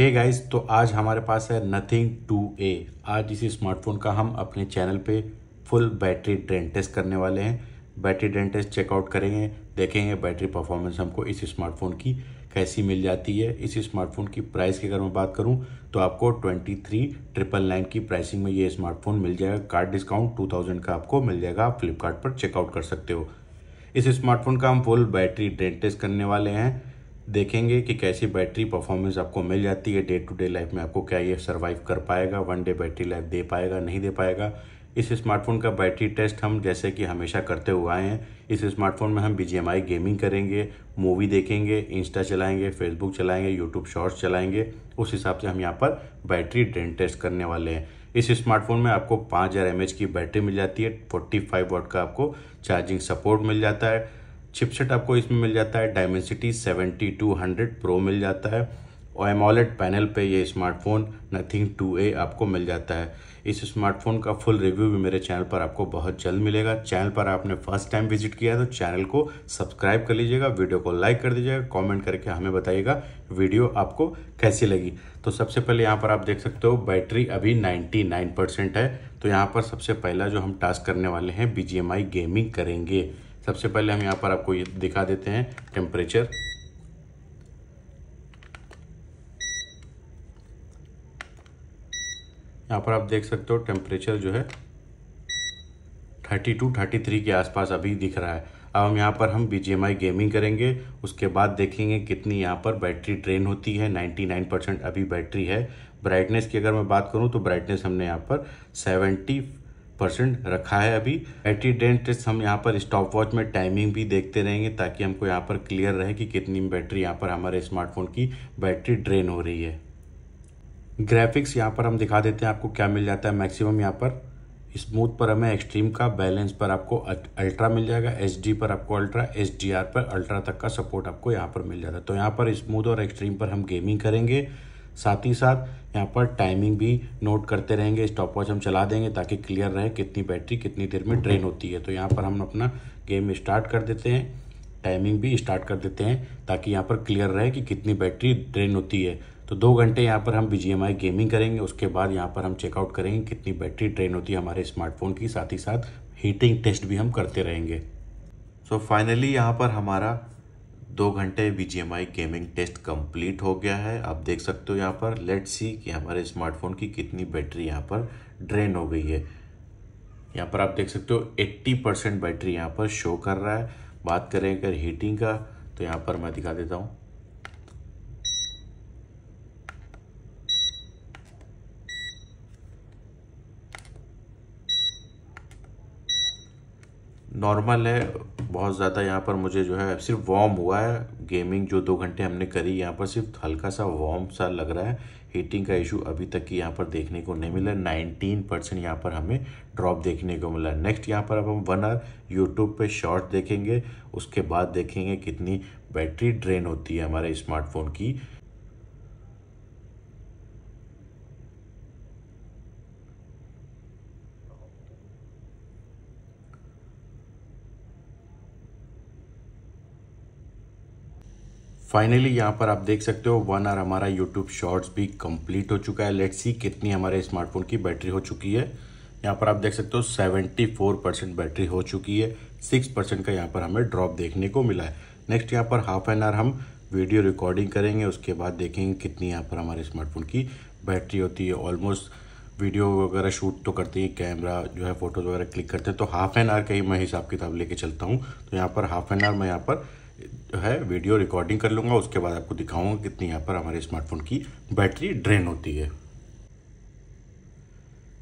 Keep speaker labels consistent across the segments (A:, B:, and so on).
A: हे hey guys तो आज हमारे पास है नथिंग टू ए आज इसी स्मार्टफोन का हम अपने चैनल पे फुल बैटरी ड्रेन टेस्ट करने वाले हैं बैटरी ड्रेन टेस्ट चेकआउट करेंगे देखेंगे बैटरी परफॉर्मेंस हमको इस स्मार्टफोन की कैसी मिल जाती है इस स्मार्टफोन की प्राइस की अगर मैं बात करूं तो आपको ट्वेंटी थ्री ट्रिपल नाइन की प्राइसिंग में ये स्मार्टफोन मिल जाएगा कार्ड डिस्काउंट टू थाउजेंड का आपको मिल जाएगा आप फ्लिपकार्ट पर चेकआउट कर सकते हो इस स्मार्टफोन का हम फुल बैटरी ड्रेन टेस्ट करने वाले हैं देखेंगे कि कैसी बैटरी परफॉर्मेंस आपको मिल जाती है डे टू डे लाइफ में आपको क्या ये सर्वाइव कर पाएगा वन डे बैटरी लाइफ दे पाएगा नहीं दे पाएगा इस स्मार्टफोन का बैटरी टेस्ट हम जैसे कि हमेशा करते हुए आए हैं इस स्मार्टफोन में हम बी गेमिंग करेंगे मूवी देखेंगे इंस्टा चलाएंगे फेसबुक चलाएंगे यूट्यूब शॉर्ट्स चलाएंगे उस हिसाब से हम यहाँ पर बैटरी ड्रेन टेस्ट करने वाले हैं इस स्मार्टफोन में आपको पाँच हज़ार की बैटरी मिल जाती है फोर्टी फाइव का आपको चार्जिंग सपोर्ट मिल जाता है चिपसेट आपको इसमें मिल जाता है डायमेंसिटी 7200 प्रो मिल जाता है और एमोलेट पैनल पे ये स्मार्टफोन नथिंग 2A आपको मिल जाता है इस स्मार्टफोन का फुल रिव्यू भी मेरे चैनल पर आपको बहुत जल्द मिलेगा चैनल पर आपने फर्स्ट टाइम विजिट किया है तो चैनल को सब्सक्राइब कर लीजिएगा वीडियो को लाइक कर दीजिएगा कमेंट करके हमें बताइएगा वीडियो आपको कैसी लगी तो सबसे पहले यहाँ पर आप देख सकते हो बैटरी अभी नाइन्टी है तो यहाँ पर सबसे पहला जो हम टास्क करने वाले हैं बी गेमिंग करेंगे सबसे पहले हम यहाँ पर आपको ये दिखा देते हैं टेम्परेचर यहाँ पर आप देख सकते हो टेम्परेचर जो है 32, 33 के आसपास अभी दिख रहा है अब हम यहाँ पर हम बी गेमिंग करेंगे उसके बाद देखेंगे कितनी यहाँ पर बैटरी ड्रेन होती है 99 परसेंट अभी बैटरी है ब्राइटनेस की अगर मैं बात करूँ तो ब्राइटनेस हमने यहाँ पर परसेंट रखा है अभी एट डेंट हम यहाँ पर स्टॉप वॉच में टाइमिंग भी देखते रहेंगे ताकि हमको यहाँ पर क्लियर रहे कि कितनी बैटरी यहाँ पर हमारे स्मार्टफोन की बैटरी ड्रेन हो रही है ग्राफिक्स यहाँ पर हम दिखा देते हैं आपको क्या मिल जाता है मैक्सिमम यहाँ पर स्मूथ पर हमें एक्सट्रीम का बैलेंस पर आपको अल्ट्रा मिल जाएगा एच पर आपको अल्ट्रा एच पर अल्ट्रा तक का सपोर्ट आपको यहाँ पर मिल जाता है तो यहाँ पर स्मूथ और एक्सट्रीम पर हम गेमिंग करेंगे साथ ही साथ यहाँ पर टाइमिंग भी नोट करते रहेंगे स्टॉप वॉच हम चला देंगे ताकि क्लियर रहे कितनी बैटरी कितनी देर में ड्रेन होती है तो यहाँ पर हम अपना गेम स्टार्ट कर देते हैं टाइमिंग भी स्टार्ट कर देते हैं ताकि यहाँ पर क्लियर रहे कि कितनी बैटरी ड्रेन होती है तो दो घंटे यहाँ पर हम बी गेमिंग करेंगे उसके बाद यहाँ पर हम चेकआउट करेंगे कितनी बैटरी ड्रेन होती है हमारे स्मार्टफोन की साथ ही साथ हीटिंग टेस्ट भी हम करते रहेंगे सो फाइनली यहाँ पर हमारा दो घंटे B G M I gaming test complete हो गया है आप देख सकते हो यहाँ पर लेट सी कि हमारे स्मार्टफोन की कितनी बैटरी यहाँ पर ड्रेन हो गई है यहाँ पर आप देख सकते हो 80 परसेंट बैटरी यहाँ पर शो कर रहा है बात करें अगर हीटिंग का तो यहाँ पर मैं दिखा देता हूँ नॉर्मल है बहुत ज़्यादा यहाँ पर मुझे जो है सिर्फ वार्म हुआ है गेमिंग जो दो घंटे हमने करी यहाँ पर सिर्फ हल्का सा वार्म सा लग रहा है हीटिंग का इशू अभी तक की यहाँ पर देखने को नहीं मिला 19 परसेंट यहाँ पर हमें ड्रॉप देखने को मिला नेक्स्ट यहाँ पर अब हम वन आर यूट्यूब पे शॉर्ट देखेंगे उसके बाद देखेंगे कितनी बैटरी ड्रेन होती है हमारे स्मार्टफोन की फाइनली यहाँ पर आप देख सकते हो वन आर हमारा यूट्यूब शॉर्ट्स भी कंप्लीट हो चुका है लेट्स सी कितनी हमारे स्मार्टफोन की बैटरी हो चुकी है यहाँ पर आप देख सकते हो 74 परसेंट बैटरी हो चुकी है 6 परसेंट का यहाँ पर हमें ड्रॉप देखने को मिला है नेक्स्ट यहाँ पर हाफ एन आवर हम वीडियो रिकॉर्डिंग करेंगे उसके बाद देखेंगे कितनी यहाँ पर हमारे स्मार्टफोन की बैटरी होती है ऑलमोस्ट वीडियो वगैरह शूट तो करते हैं कैमरा जो है फ़ोटोज़ वगैरह क्लिक करते हैं तो हाफ एन आवर का ही मैं हिसाब किताब लेके चलता हूँ तो यहाँ पर हाफ एन आवर मैं यहाँ पर जो है वीडियो रिकॉर्डिंग कर लूँगा उसके बाद आपको दिखाऊँगा कितनी यहाँ पर हमारे स्मार्टफोन की बैटरी ड्रेन होती है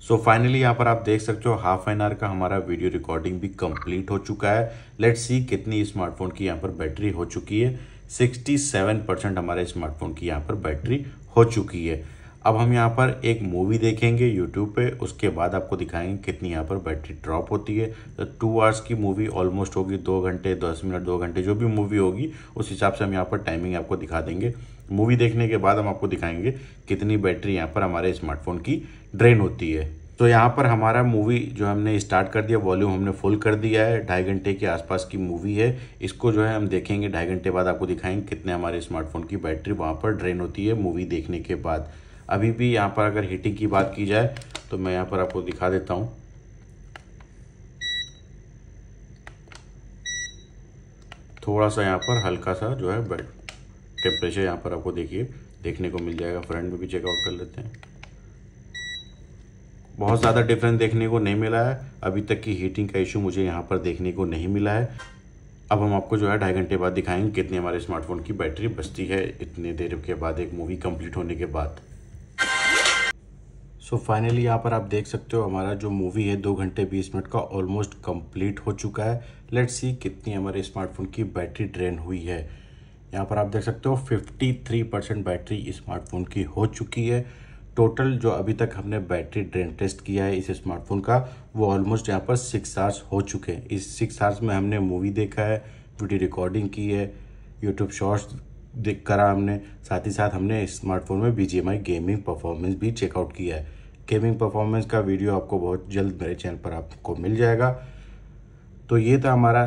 A: सो फाइनली यहाँ पर आप देख सकते हो हाफ एन आवर का हमारा वीडियो रिकॉर्डिंग भी कंप्लीट हो चुका है लेट्स सी कितनी स्मार्टफोन की यहाँ पर बैटरी हो चुकी है 67 परसेंट हमारे स्मार्टफोन की यहाँ पर बैटरी हो चुकी है अब हम यहाँ पर एक मूवी देखेंगे यूट्यूब पे उसके बाद आपको दिखाएंगे कितनी यहाँ पर बैटरी ड्रॉप होती है तो टू आवर्स की मूवी ऑलमोस्ट होगी दो घंटे दस मिनट दो घंटे जो भी मूवी होगी उस हिसाब से हम यहाँ पर टाइमिंग आपको दिखा देंगे मूवी देखने के बाद हम आपको दिखाएंगे कितनी बैटरी यहाँ पर हमारे स्मार्टफोन की ड्रेन होती है तो यहाँ पर हमारा मूवी जो हमने स्टार्ट कर दिया वॉल्यूम हमने फुल कर दिया है ढाई घंटे के आसपास की मूवी है इसको जो है हम देखेंगे ढाई घंटे बाद आपको दिखाएंगे कितने हमारे स्मार्टफोन की बैटरी वहाँ पर ड्रेन होती है मूवी देखने के बाद अभी भी यहाँ पर अगर हीटिंग की बात की जाए तो मैं यहाँ पर आपको दिखा देता हूँ थोड़ा सा यहाँ पर हल्का सा जो है बेड टेम्परेचर यहाँ पर आपको देखिए देखने को मिल जाएगा फ्रंट में भी चेकआउट कर लेते हैं बहुत ज़्यादा डिफरेंस देखने को नहीं मिला है अभी तक की हीटिंग का इशू मुझे यहाँ पर देखने को नहीं मिला है अब हम आपको जो है ढाई घंटे बाद दिखाएंगे कितनी हमारे स्मार्टफोन की बैटरी बचती है इतने देर के बाद एक मूवी कंप्लीट होने के बाद सो फाइनली यहाँ पर आप देख सकते हो हमारा जो मूवी है दो घंटे बीस मिनट का ऑलमोस्ट कंप्लीट हो चुका है लेट्स सी कितनी हमारे स्मार्टफोन की बैटरी ड्रेन हुई है यहाँ पर आप देख सकते हो 53 परसेंट बैटरी स्मार्टफोन की हो चुकी है टोटल जो अभी तक हमने बैटरी ड्रेन टेस्ट किया है इस स्मार्टफोन का वो ऑलमोस्ट यहाँ पर सिक्स आवर्स हो चुके हैं इस सिक्स आवर्स में हमने मूवी देखा है वीडियो रिकॉर्डिंग की है यूट्यूब शॉर्ट्स देख करा हमने साथ ही साथ हमने स्मार्टफोन में बी गेमिंग परफॉर्मेंस भी चेकआउट किया है गेमिंग परफॉर्मेंस का वीडियो आपको बहुत जल्द मेरे चैनल पर आपको मिल जाएगा तो ये था हमारा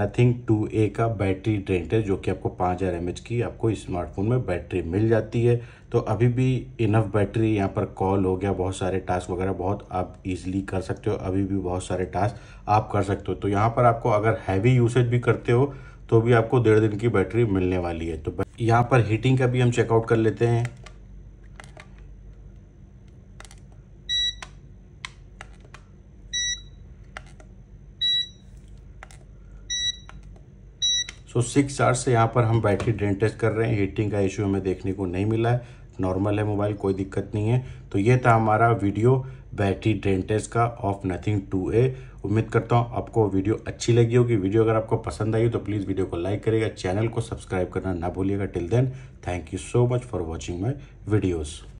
A: नथिंग टू ए का बैटरी ड्रेंट है जो कि आपको पाँच हज़ार एम की आपको स्मार्टफोन में बैटरी मिल जाती है तो अभी भी इनफ बैटरी यहाँ पर कॉल हो गया बहुत सारे टास्क वगैरह बहुत आप इजीली कर सकते हो अभी भी बहुत सारे टास्क आप कर सकते हो तो यहाँ पर आपको अगर हैवी यूसेज भी करते हो तो भी आपको डेढ़ दिन की बैटरी मिलने वाली है तो यहाँ पर हीटिंग का भी हम चेकआउट कर लेते हैं तो सिक्स आवर्स से यहाँ पर हम बैटरी ड्रेन टेस्ट कर रहे हैं हीटिंग का इशू हमें देखने को नहीं मिला है नॉर्मल है मोबाइल कोई दिक्कत नहीं है तो ये था हमारा वीडियो बैटरी ड्रेन टेस्ट का ऑफ नथिंग टू ए उम्मीद करता हूँ आपको वीडियो अच्छी लगी होगी वीडियो अगर आपको पसंद आई हो तो प्लीज़ वीडियो को लाइक करेगा चैनल को सब्सक्राइब करना ना भूलिएगा till then thank you so much for watching my videos